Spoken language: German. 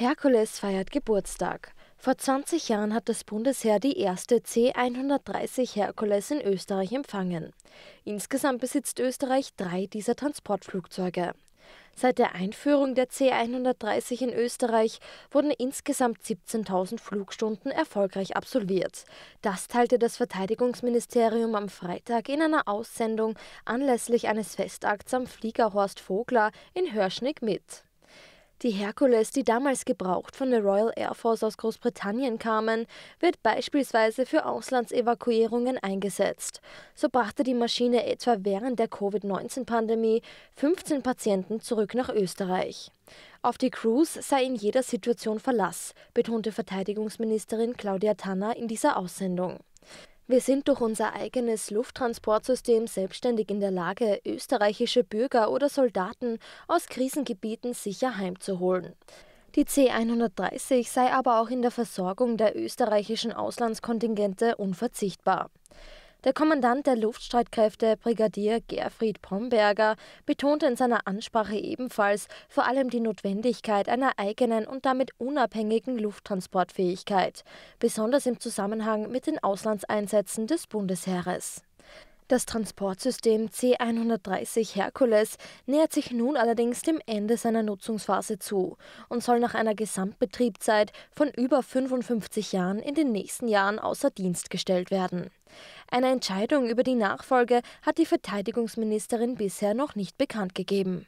Herkules feiert Geburtstag. Vor 20 Jahren hat das Bundesheer die erste C-130 Herkules in Österreich empfangen. Insgesamt besitzt Österreich drei dieser Transportflugzeuge. Seit der Einführung der C-130 in Österreich wurden insgesamt 17.000 Flugstunden erfolgreich absolviert. Das teilte das Verteidigungsministerium am Freitag in einer Aussendung anlässlich eines Festakts am Fliegerhorst Vogler in Hörschnick mit. Die Herkules, die damals gebraucht von der Royal Air Force aus Großbritannien kamen, wird beispielsweise für Auslandsevakuierungen eingesetzt. So brachte die Maschine etwa während der Covid-19-Pandemie 15 Patienten zurück nach Österreich. Auf die Crews sei in jeder Situation Verlass, betonte Verteidigungsministerin Claudia Tanner in dieser Aussendung. Wir sind durch unser eigenes Lufttransportsystem selbstständig in der Lage, österreichische Bürger oder Soldaten aus Krisengebieten sicher heimzuholen. Die C130 sei aber auch in der Versorgung der österreichischen Auslandskontingente unverzichtbar. Der Kommandant der Luftstreitkräfte, Brigadier Gerfried Pomberger, betonte in seiner Ansprache ebenfalls vor allem die Notwendigkeit einer eigenen und damit unabhängigen Lufttransportfähigkeit, besonders im Zusammenhang mit den Auslandseinsätzen des Bundesheeres. Das Transportsystem C130 Hercules nähert sich nun allerdings dem Ende seiner Nutzungsphase zu und soll nach einer Gesamtbetriebszeit von über 55 Jahren in den nächsten Jahren außer Dienst gestellt werden. Eine Entscheidung über die Nachfolge hat die Verteidigungsministerin bisher noch nicht bekannt gegeben.